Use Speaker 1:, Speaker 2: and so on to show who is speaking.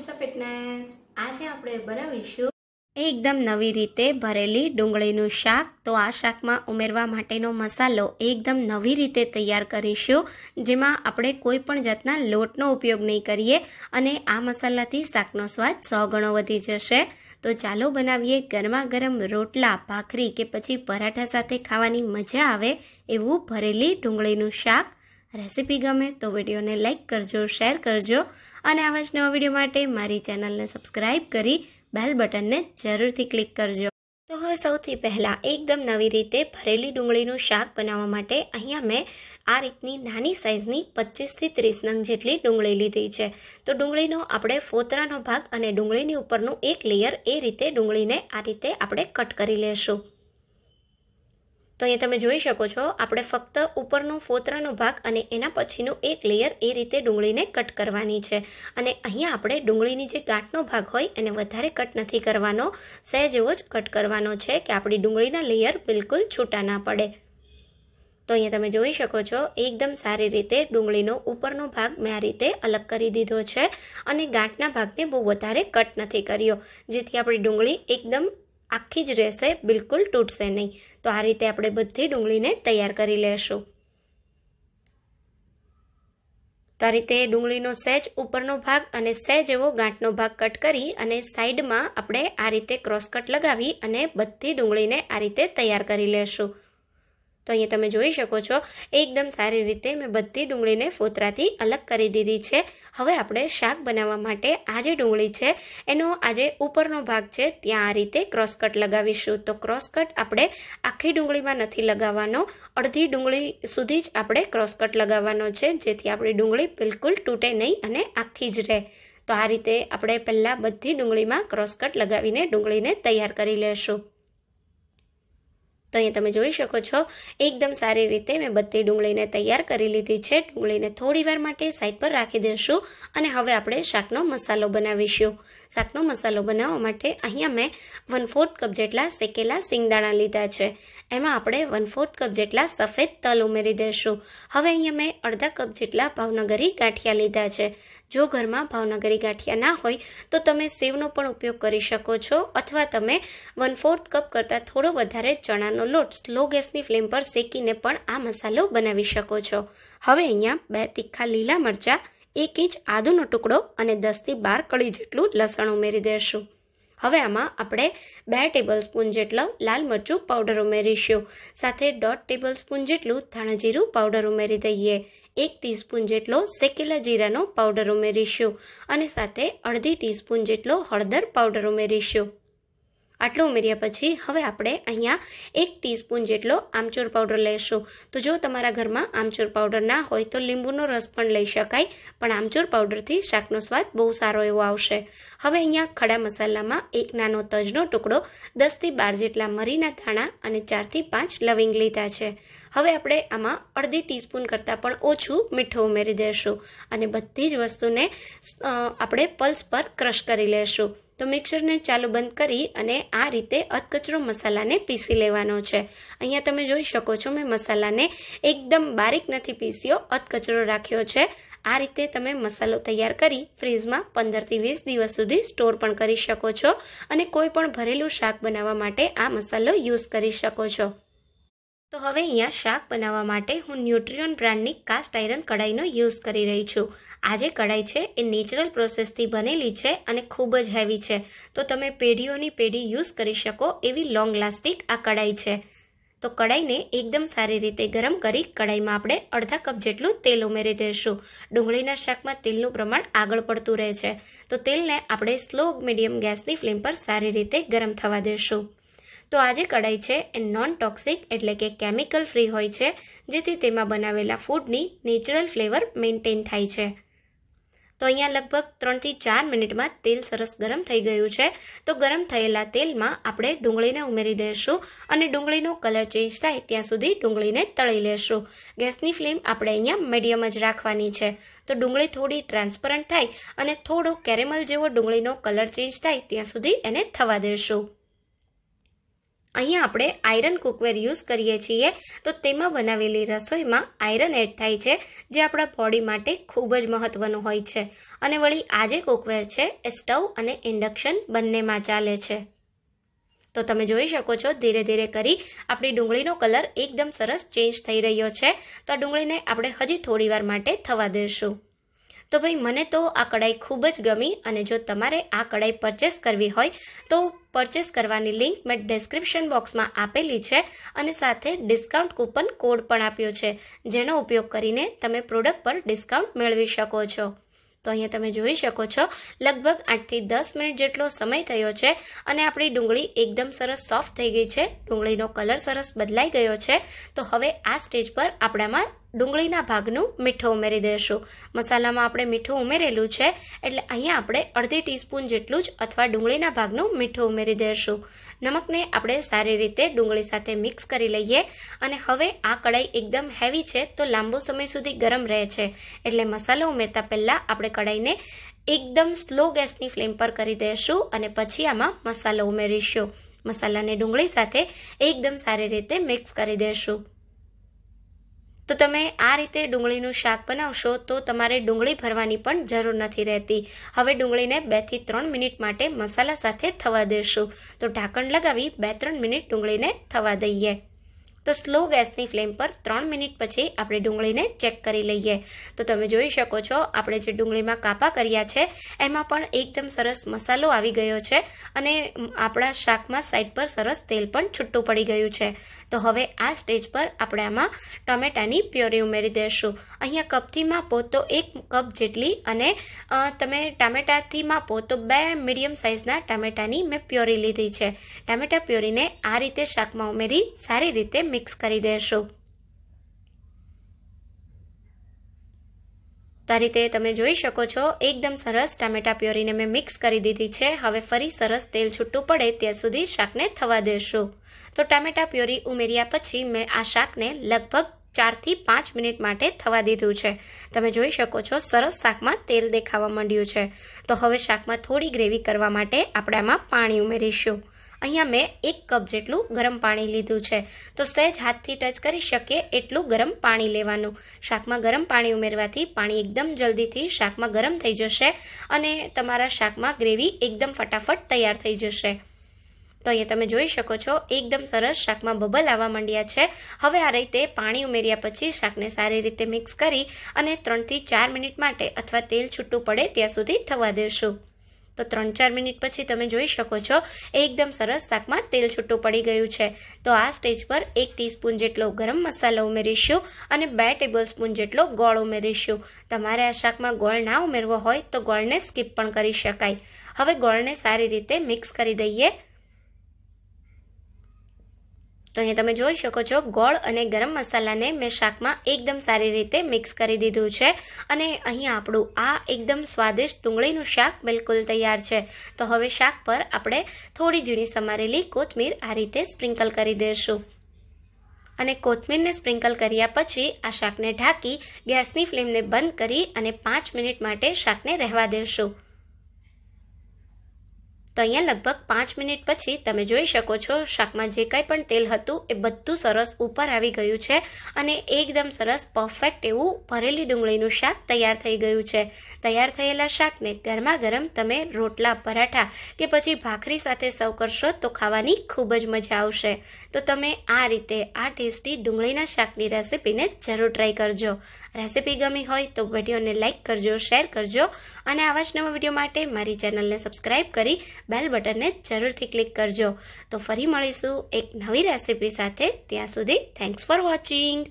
Speaker 1: foods of fitness આજે આપણે બનાવીશું એકદમ નવી રીતે ભરેલી ડુંગળીનું શાક તો આ શાકમાં ઉમેરવા માટેનો મસાલો એકદમ નવી રીતે તૈયાર કરીશું જેમાં આપણે કોઈ પણ જાતના લોટનો ઉપયોગ નહીં કરીએ અને આ મસાલાથી શાકનો સ્વાદ સો ગણો વધી જશે તો ચાલો બનાવીએ ગરમા ગરમ રોટલા ભાખરી કે પછી પરાઠા સાથે ખાવાની મજા આવે એવું ભરેલી ડુંગળીનું શાક રેસીપી ગમે તો વિડીયોને લાઇક કરજો શેર કરજો અને આવા જ નવા વિડીયો માટે મારી ચેનલને સબસ્ક્રાઇબ કરી બેલ બટનને જરૂરથી ક્લિક કરજો તો હવે સૌથી પહેલાં એકદમ નવી રીતે ભરેલી ડુંગળીનું શાક બનાવવા માટે અહીંયા મેં આ રીતની નાની સાઇઝની પચીસથી ત્રીસ નંગ જેટલી ડુંગળી લીધી છે તો ડુંગળીનો આપણે ફોતરાનો ભાગ અને ડુંગળીની ઉપરનું એક લેયર એ રીતે ડુંગળીને આ રીતે આપણે કટ કરી લેશું તો અહીંયા તમે જોઈ શકો છો આપણે ફક્ત ઉપરનો ફોતરાનો ભાગ અને એના પછીનું એક લેયર એ રીતે ડુંગળીને કટ કરવાની છે અને અહીંયા આપણે ડુંગળીની જે ગાંઠનો ભાગ હોય એને વધારે કટ નથી કરવાનો સહેજ એવો જ કટ કરવાનો છે કે આપણી ડુંગળીના લેયર બિલકુલ છૂટા ના પડે તો અહીંયા તમે જોઈ શકો છો એકદમ સારી રીતે ડુંગળીનો ઉપરનો ભાગ મેં આ રીતે અલગ કરી દીધો છે અને ગાંઠના ભાગને બહુ વધારે કટ નથી કર્યો જેથી આપણી ડુંગળી એકદમ આખી જ રહેશે બિલકુલ તૂટશે નહીં તો આ રીતે આપણે બધી ડુંગળીને તૈયાર કરી લેશું તો આ રીતે ડુંગળીનો સહેજ ઉપરનો ભાગ અને સહેજ એવો ગાંઠનો ભાગ કટ કરી અને સાઈડમાં આપણે આ રીતે ક્રોસ કટ લગાવી અને બધી ડુંગળીને આ રીતે તૈયાર કરી લેશું તો અહીંયા તમે જોઈ શકો છો એકદમ સારી રીતે મેં બધી ડુંગળીને ફોતરાથી અલગ કરી દીધી છે હવે આપણે શાક બનાવવા માટે આ જે ડુંગળી છે એનો આજે ઉપરનો ભાગ છે ત્યાં આ રીતે ક્રોસ કટ લગાવીશું તો ક્રોસ કટ આપણે આખી ડુંગળીમાં નથી લગાવવાનો અડધી ડુંગળી સુધી જ આપણે ક્રોસ કટ લગાવવાનો છે જેથી આપણી ડુંગળી બિલકુલ તૂટે નહીં અને આખી જ રહે તો આ રીતે આપણે પહેલાં બધી ડુંગળીમાં ક્રોસ કટ લગાવીને ડુંગળીને તૈયાર કરી લેશું તો અહીંયા તમે જોઈ શકો છો એકદમ સારી રીતે મેં બધી ડુંગળીને તૈયાર કરી લીધી છે ડુંગળીને થોડી વાર માટે સાઈડ પર રાખી દઈશું અને હવે આપણે શાકનો મસાલો બનાવીશું શાકનો મસાલો બનાવવા માટે અહીંયા મેં વન ફોર્થ કપ જેટલા શેકેલા સિંગદાણા લીધા છે એમાં આપણે વન ફોર્થ કપ જેટલા સફેદ તલ ઉમેરી દઈશું હવે અહીંયા મેં અડધા કપ જેટલા ભાવનગરી ગાંઠિયા લીધા છે જો ઘરમાં ભાવનગરી ગાંઠિયા ના હોય તો તમે સેવનો પણ ઉપયોગ કરી શકો છો અથવા તમે વન ફોર્થ કપ કરતાં થોડો વધારે ચણાનો લોટ સ્લો ગેસની ફ્લેમ પર શેકીને પણ આ મસાલો બનાવી શકો છો હવે અહીંયા બે તીખા લીલા મરચાં એક ઇંચ આદુનો ટુકડો અને દસથી બાર કળી જેટલું લસણ ઉમેરી દેશું હવે આમાં આપણે બે ટેબલ સ્પૂન જેટલો લાલ મરચું પાવડર ઉમેરીશું સાથે દોઢ ટેબલ સ્પૂન જેટલું ધાણાજીરું પાવડર ઉમેરી દઈએ એક ટીસ્પૂન જેટલો શેકેલા જીરાનો પાવડર ઉમેરીશું અને સાથે અડધી ટીસ્પૂન જેટલો હળદર પાવડર ઉમેરીશું આટલું ઉમેર્યા પછી હવે આપણે અહીંયા એક ટીસ્પૂન જેટલો આમચૂર પાવડર લઈશું તો જો તમારા ઘરમાં આમચૂર પાવડર ના હોય તો લીંબુનો રસ પણ લઈ શકાય પણ આમચૂર પાવડરથી શાકનો સ્વાદ બહુ સારો એવો આવશે હવે અહીંયા ખડા મસાલામાં એક નાનો તજનો ટુકડો દસથી બાર જેટલા મરીના ધાણા અને ચારથી પાંચ લવિંગ લીધા છે હવે આપણે આમાં અડધી ટીસ્પૂન કરતાં પણ ઓછું મીઠું ઉમેરી દેશું અને બધી જ વસ્તુને આપણે પલ્સ પર ક્રશ કરી લેશું તો મિક્સરને ચાલુ બંધ કરી અને આ રીતે અધકચરો મસાલાને પીસી લેવાનો છે અહીંયા તમે જોઈ શકો છો મેં મસાલાને એકદમ બારીક નથી પીસ્યો અધકચરો રાખ્યો છે આ રીતે તમે મસાલો તૈયાર કરી ફ્રીજમાં પંદરથી વીસ દિવસ સુધી સ્ટોર પણ કરી શકો છો અને કોઈ પણ ભરેલું શાક બનાવવા માટે આ મસાલો યુઝ કરી શકો છો તો હવે અહીંયા શાક બનાવવા માટે હું ન્યુટ્રિયન બ્રાન્ડની કાસ્ટ આયરન કઢાઈનો યુઝ કરી રહી છું આ જે કઢાઈ છે એ નેચરલ પ્રોસેસથી બનેલી છે અને ખૂબ જ હેવી છે તો તમે પેઢીઓની પેઢી યુઝ કરી શકો એવી લોંગ લાસ્ટિક આ કઢાઈ છે તો કઢાઈને એકદમ સારી રીતે ગરમ કરી કઢાઈમાં આપણે અડધા કપ જેટલું તેલ ઉમેરી દઈશું ડુંગળીના શાકમાં તેલનું પ્રમાણ આગળ પડતું રહે છે તો તેલને આપણે સ્લો મીડિયમ ગેસની ફ્લેમ પર સારી રીતે ગરમ થવા દઈશું તો આ જે કઢાઈ છે એ નોન ટોક્સિક એટલે કે કેમિકલ ફ્રી હોય છે જેથી તેમાં બનાવેલા ફૂડની નેચરલ ફ્લેવર મેન્ટેન થાય છે તો અહીંયા લગભગ ત્રણથી ચાર મિનિટમાં તેલ સરસ ગરમ થઈ ગયું છે તો ગરમ થયેલા તેલમાં આપણે ડુંગળીને ઉમેરી દઈશું અને ડુંગળીનો કલર ચેન્જ થાય ત્યાં સુધી ડુંગળીને તળી લેશું ગેસની ફ્લેમ આપણે અહીંયા મીડિયમ જ રાખવાની છે તો ડુંગળી થોડી ટ્રાન્સપરન્ટ થાય અને થોડો કેરેમલ જેવો ડુંગળીનો કલર ચેન્જ થાય ત્યાં સુધી એને થવા દઈશું અહીં આપણે આયરન કુકવેર યુઝ કરીએ છીએ તો તેમાં બનાવેલી રસોઈમાં આયરન એડ થાય છે જે આપણા બોડી માટે ખૂબ જ મહત્ત્વનું હોય છે અને વળી આજે જે કુકવેર છે એ સ્ટવ અને ઇન્ડક્શન બંનેમાં ચાલે છે તો તમે જોઈ શકો છો ધીરે ધીરે કરી આપણી ડુંગળીનો કલર એકદમ સરસ ચેન્જ થઈ રહ્યો છે તો આ ડુંગળીને આપણે હજી થોડીવાર માટે થવા દઈશું તો ભાઈ મને તો આ કઢાઈ ખૂબ જ ગમી અને જો તમારે આ કઢાઈ પરચેસ કરવી હોય તો પરચેસ કરવાની લિંક મેં ડિસ્ક્રિપ્શન બોક્સમાં આપેલી છે અને સાથે ડિસ્કાઉન્ટ કૂપન કોડ પણ આપ્યો છે જેનો ઉપયોગ કરીને તમે પ્રોડક્ટ પર ડિસ્કાઉન્ટ મેળવી શકો છો તો અહીંયા તમે જોઈ શકો છો લગભગ આઠથી દસ મિનિટ જેટલો સમય થયો છે અને આપણી ડુંગળી એકદમ સરસ સોફ્ટ થઈ ગઈ છે ડુંગળીનો કલર સરસ બદલાઈ ગયો છે તો હવે આ સ્ટેજ પર આપણામાં ડુંગળીના ભાગનું મીઠું ઉમેરી દઈશું મસાલામાં આપણે મીઠું ઉમેરેલું છે એટલે અહીંયા આપણે અડધી ટીસ્પૂન જેટલું જ અથવા ડુંગળીના ભાગનું મીઠું ઉમેરી દઈશું નમકને આપણે સારી રીતે ડુંગળી સાથે મિક્સ કરી લઈએ અને હવે આ કઢાઈ એકદમ હેવી છે તો લાંબો સમય સુધી ગરમ રહે છે એટલે મસાલો ઉમેરતા પહેલાં આપણે કઢાઈને એકદમ સ્લો ગેસની ફ્લેમ પર કરી દઈશું અને પછી આમાં મસાલો ઉમેરીશું મસાલાને ડુંગળી સાથે એકદમ સારી રીતે મિક્સ કરી દઈશું તો તમે આ રીતે ડુંગળીનું શાક બનાવશો તો તમારે ડુંગળી ભરવાની પણ જરૂર નથી રહેતી હવે ડુંગળીને બેથી ત્રણ મિનિટ માટે મસાલા સાથે થવા દેશું તો ઢાંકણ લગાવી બે ત્રણ મિનિટ ડુંગળીને થવા દઈએ તો સ્લો ગેસની ફ્લેમ પર ત્રણ મિનિટ પછી આપણે ડુંગળીને ચેક કરી લઈએ તો તમે જોઈ શકો છો આપણે જે ડુંગળીમાં કાપા કર્યા છે એમાં પણ એકદમ સરસ મસાલો આવી ગયો છે અને આપણા શાકમાં સાઈડ પર સરસ તેલ પણ છૂટું પડી ગયું છે તો હવે આ સ્ટેજ પર આપણે આમાં ટમેટાની પ્યોરી ઉમેરી દઈશું અહીંયા કપથી માપો તો એક કપ જેટલી અને તમે ટામેટાથી માપો તો બે મીડિયમ સાઇઝના ટામેટાની મેં પ્યોરી લીધી છે ટામેટા પ્યોરીને આ રીતે શાકમાં ઉમેરી સારી રીતે મિક્સ કરી દેશું તો આ રીતે તમે જોઈ શકો છો એકદમ સરસ ટામેટા પ્યોરીને મેં મિક્સ કરી દીધી છે હવે ફરી સરસ તેલ છૂટું પડે ત્યાં સુધી શાકને થવા દેશું તો ટામેટા પ્યોરી ઉમેર્યા પછી મેં આ શાકને લગભગ ચારથી પાંચ મિનિટ માટે થવા દીધું છે તમે જોઈ શકો છો સરસ શાકમાં તેલ દેખાવા માંડ્યું છે તો હવે શાકમાં થોડી ગ્રેવી કરવા માટે આપણામાં પાણી ઉમેરીશું અહીંયા મેં એક કપ જેટલું ગરમ પાણી લીધું છે તો સહેજ હાથથી ટચ કરી શકીએ એટલું ગરમ પાણી લેવાનું શાકમાં ગરમ પાણી ઉમેરવાથી પાણી એકદમ જલ્દીથી શાકમાં ગરમ થઈ જશે અને તમારા શાકમાં ગ્રેવી એકદમ ફટાફટ તૈયાર થઈ જશે તો અહીંયા તમે જોઈ શકો છો એકદમ સરસ શાકમાં બબલ આવવા માંડ્યા છે હવે આ રીતે પાણી ઉમેર્યા પછી શાકને સારી રીતે મિક્સ કરી અને ત્રણથી ચાર મિનિટ માટે અથવા તેલ છૂટું પડે ત્યાં સુધી થવા દેશું તો ત્રણ ચાર મિનિટ પછી તમે જોઈ શકો છો એકદમ સરસ શાકમાં તેલ છૂટું પડી ગયું છે તો આ સ્ટેજ પર એક ટીસ્પૂન જેટલો ગરમ મસાલો ઉમેરીશું અને બે ટેબલસ્પૂન જેટલો ગોળ ઉમેરીશું તમારે આ શાકમાં ગોળ ના ઉમેરવો હોય તો ગોળને સ્કીપ પણ કરી શકાય હવે ગોળને સારી રીતે મિક્સ કરી દઈએ તો અહીંયા તમે જોઈ શકો છો ગોળ અને ગરમ મસાલાને મેં શાકમાં એકદમ સારી રીતે મિક્સ કરી દીધું છે અને અહીં આપણું આ એકદમ સ્વાદિષ્ટ ડુંગળીનું શાક બિલકુલ તૈયાર છે તો હવે શાક પર આપણે થોડી ઝીણી સમારેલી કોથમીર આ રીતે સ્પ્રિંકલ કરી દેશું અને કોથમીરને સ્પ્રિંકલ કર્યા પછી આ શાકને ઢાંકી ગેસની ફ્લેમને બંધ કરી અને પાંચ મિનિટ માટે શાકને રહેવા દેશું તો અહીંયા લગભગ પાંચ મિનિટ પછી તમે જોઈ શકો છો શાકમાં જે કાંઈ પણ તેલ હતું એ બધું સરસ ઉપર આવી ગયું છે અને એકદમ સરસ પરફેક્ટ એવું ભરેલી ડુંગળીનું શાક તૈયાર થઈ ગયું છે તૈયાર થયેલા શાકને ગરમા ગરમ તમે રોટલા પરાઠા કે પછી ભાખરી સાથે સર્વ કરશો તો ખાવાની ખૂબ જ મજા આવશે તો તમે આ રીતે આ ટેસ્ટી ડુંગળીના શાકની રેસીપીને જરૂર ટ્રાય કરજો રેસીપી ગમી હોય તો વિડીયોને લાઇક કરજો શેર કરજો અને આવા જ નવા વિડીયો માટે મારી ચેનલને સબસ્ક્રાઈબ કરી બેલ બટનને જરૂરથી ક્લિક કરજો તો ફરી મળીશું એક નવી રેસીપી સાથે ત્યાં સુધી થેન્ક્સ ફોર વોચિંગ